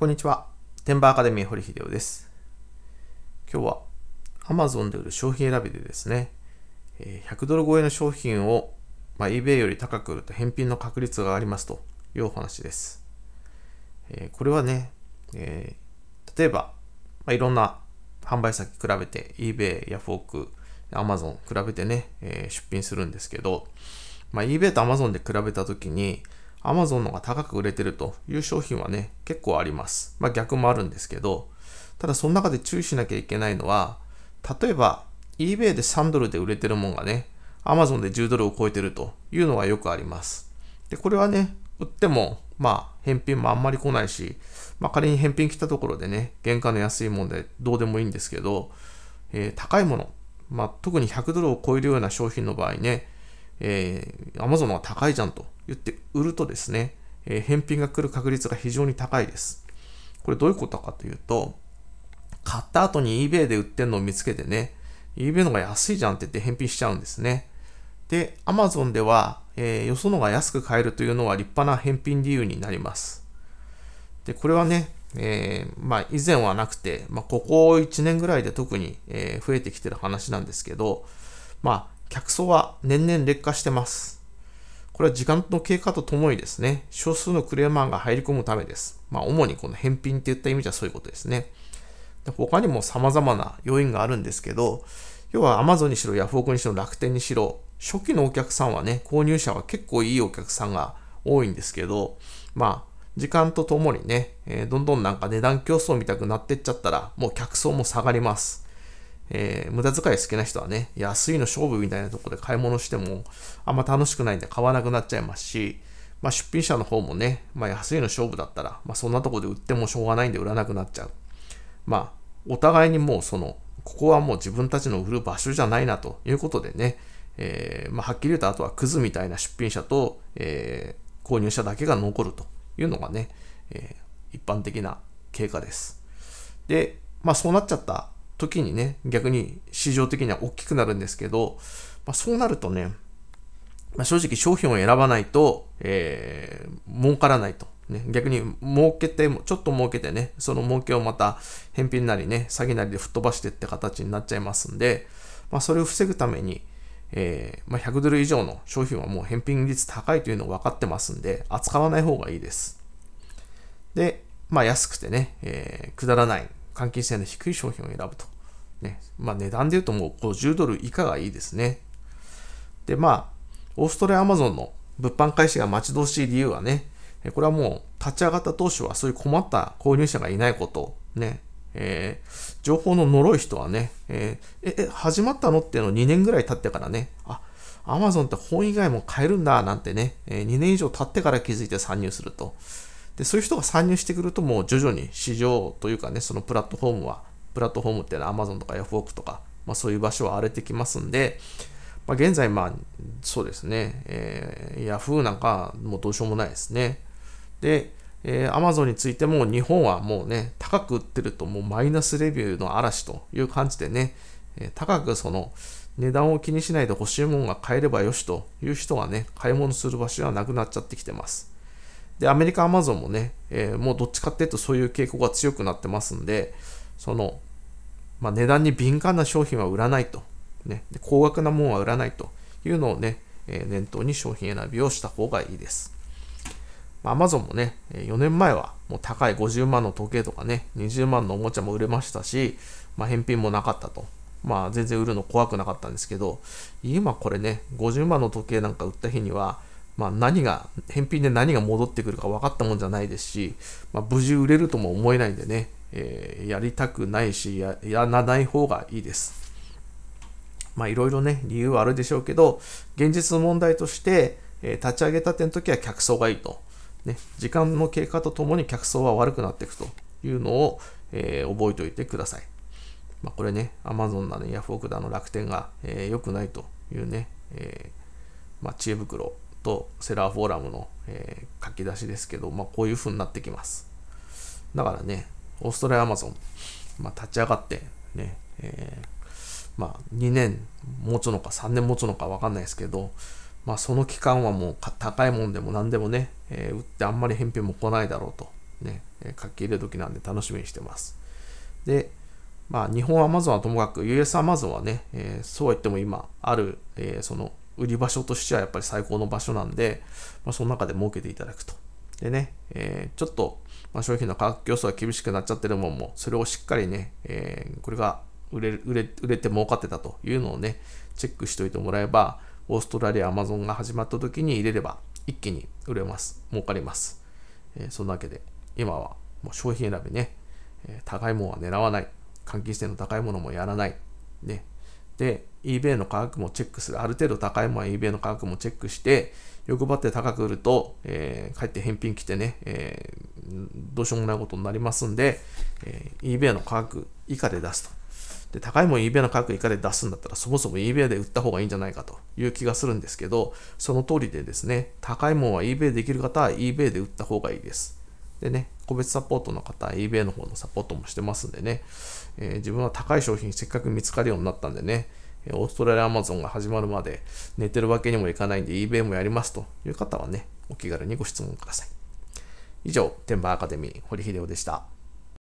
こんにちは。テンバーアカデミー堀秀夫です。今日は Amazon で売る商品選びでですね、100ドル超えの商品を、まあ、eBay より高く売ると返品の確率が上がりますというお話です。えこれはね、えー、例えば、まあ、いろんな販売先比べて eBay やフォーク、Amazon 比べてね、えー、出品するんですけど、まあ、eBay と Amazon で比べたときに、Amazon の方が高く売れてるという商品はね、結構あります。まあ逆もあるんですけど、ただその中で注意しなきゃいけないのは、例えば eBay で3ドルで売れてるもんがね、Amazon で10ドルを超えてるというのがよくあります。で、これはね、売っても、まあ、返品もあんまり来ないし、まあ、仮に返品来たところでね、原価の安いもんでどうでもいいんですけど、えー、高いもの、まあ、特に100ドルを超えるような商品の場合ね、えー、Amazon は高いじゃんと言って売るとですね、えー、返品が来る確率が非常に高いです。これどういうことかというと、買った後に eBay で売ってるのを見つけてね、eBay のが安いじゃんって言って返品しちゃうんですね。で、Amazon では、えー、よそのが安く買えるというのは立派な返品理由になります。で、これはね、えー、まあ、以前はなくて、まあ、ここ1年ぐらいで特に、えー、増えてきてる話なんですけど、まあ、客層は年々劣化してます。これは時間の経過とともにですね、少数のクレーマーが入り込むためです。まあ、主にこの返品っていった意味じゃそういうことですね。で他にも様々な要因があるんですけど、要は Amazon にしろ、ヤフオクにしろ、楽天にしろ、初期のお客さんはね、購入者は結構いいお客さんが多いんですけど、まあ、時間とともにね、えー、どんどんなんか値段競争みたくなってっちゃったら、もう客層も下がります。えー、無駄遣い好きな人はね、安いの勝負みたいなとこで買い物しても、あんま楽しくないんで買わなくなっちゃいますし、まあ、出品者の方もね、まあ、安いの勝負だったら、まあ、そんなとこで売ってもしょうがないんで売らなくなっちゃう。まあ、お互いにもうその、ここはもう自分たちの売る場所じゃないなということでね、えー、まあ、はっきり言うと、あとはクズみたいな出品者と、えー、購入者だけが残るというのがね、えー、一般的な経過です。で、まあそうなっちゃった時にね、逆に市場的には大きくなるんですけど、まあ、そうなるとね、まあ、正直商品を選ばないと、えー、儲からないと。ね、逆に儲けて、ちょっと儲けてね、その儲けをまた返品なりね、詐欺なりで吹っ飛ばしてって形になっちゃいますんで、まあ、それを防ぐために、えー、まあ、100ドル以上の商品はもう返品率高いというのを分かってますんで、扱わない方がいいです。で、まあ、安くてね、えー、くだらない関係性の低い商品を選ぶと。ね。まあ、値段で言うともう50ドル以下がいいですね。で、まあ、オーストラリアアマゾンの物販開始が待ち遠しい理由はね、これはもう立ち上がった当初はそういう困った購入者がいないこと、ね、えー、情報の呪い人はね、えー、え、始まったのっていうのを2年ぐらい経ってからね、あ、アマゾンって本以外も買えるんだなんてね、えー、2年以上経ってから気づいて参入すると。で、そういう人が参入してくると、もう徐々に市場というかね、そのプラットフォームは、プラットフォームっていうのは Amazon とかヤフオクとか、まあ、そういう場所は荒れてきますんで、まあ、現在、まあ、そうですね、えー、Yahoo なんかもうどうしようもないですね。で、えー、Amazon についても日本はもうね、高く売ってるともうマイナスレビューの嵐という感じでね、えー、高くその値段を気にしないで欲しいものが買えればよしという人がね、買い物する場所はなくなっちゃってきてます。で、アメリカ、アマゾンもね、えー、もうどっちかっていうとそういう傾向が強くなってますんで、その、まあ、値段に敏感な商品は売らないと、ね、高額なものは売らないというのをね、えー、念頭に商品選びをした方がいいです。アマ Amazon もね、4年前はもう高い50万の時計とかね、20万のおもちゃも売れましたし、まあ、返品もなかったと。まあ、全然売るの怖くなかったんですけど、今これね、50万の時計なんか売った日には、まあ、何が、返品で何が戻ってくるか分かったもんじゃないですし、まあ、無事売れるとも思えないんでね、えー、やりたくないしや、やらない方がいいです。まあ、いろいろね、理由はあるでしょうけど、現実の問題として、えー、立ち上げたての時は客層がいいと。ね、時間の経過とともに客層は悪くなっていくというのを、えー、覚えておいてください。まあ、これね、Amazon なのヤフオクだの楽天が、えー、良くないというね、えーまあ、知恵袋とセラーフォーラムの、えー、書き出しですけど、まあ、こういう風になってきます。だからね、オーストラリアアマゾン、まあ、立ち上がってね、えー、まあ、2年持つのか3年持つのか分かんないですけど、まあ、その期間はもう高いもんでも何でもね、えー、売ってあんまり返品も来ないだろうと、ね、え書き入れ時なんで楽しみにしてます。で、まあ、日本アマゾンはともかく、US アマゾンはね、えー、そうは言っても今、ある、えー、その売り場所としてはやっぱり最高の場所なんで、まあ、その中で設けていただくと。でね、えー、ちょっと、まあ、商品の価格競争が厳しくなっちゃってるもんも、それをしっかりね、えー、これが売れ売れ売れて儲かってたというのをね、チェックしておいてもらえば、オーストラリア、アマゾンが始まった時に入れれば、一気に売れます。儲かります。えー、そんなわけで、今はもう商品選びね、えー、高いものは狙わない。換金性の高いものもやらない。ね、で eBay の価格もチェックするある程度高いものは eBay の価格もチェックして欲張って高く売ると、えー、帰って返品来てね、えー、どうしようもないことになりますんで、えー、eBay の価格以下で出すと。で、高いもん eBay の価格以下で出すんだったら、そもそも eBay で売った方がいいんじゃないかという気がするんですけど、その通りでですね、高いもんは eBay できる方は eBay で売った方がいいです。でね、個別サポートの方、eBay の方のサポートもしてますんでね、えー、自分は高い商品せっかく見つかるようになったんでね、オーストラリアアマゾンが始まるまで寝てるわけにもいかないんで eBay もやりますという方はね、お気軽にご質問ください。以上、天馬アカデミー、堀秀夫でした。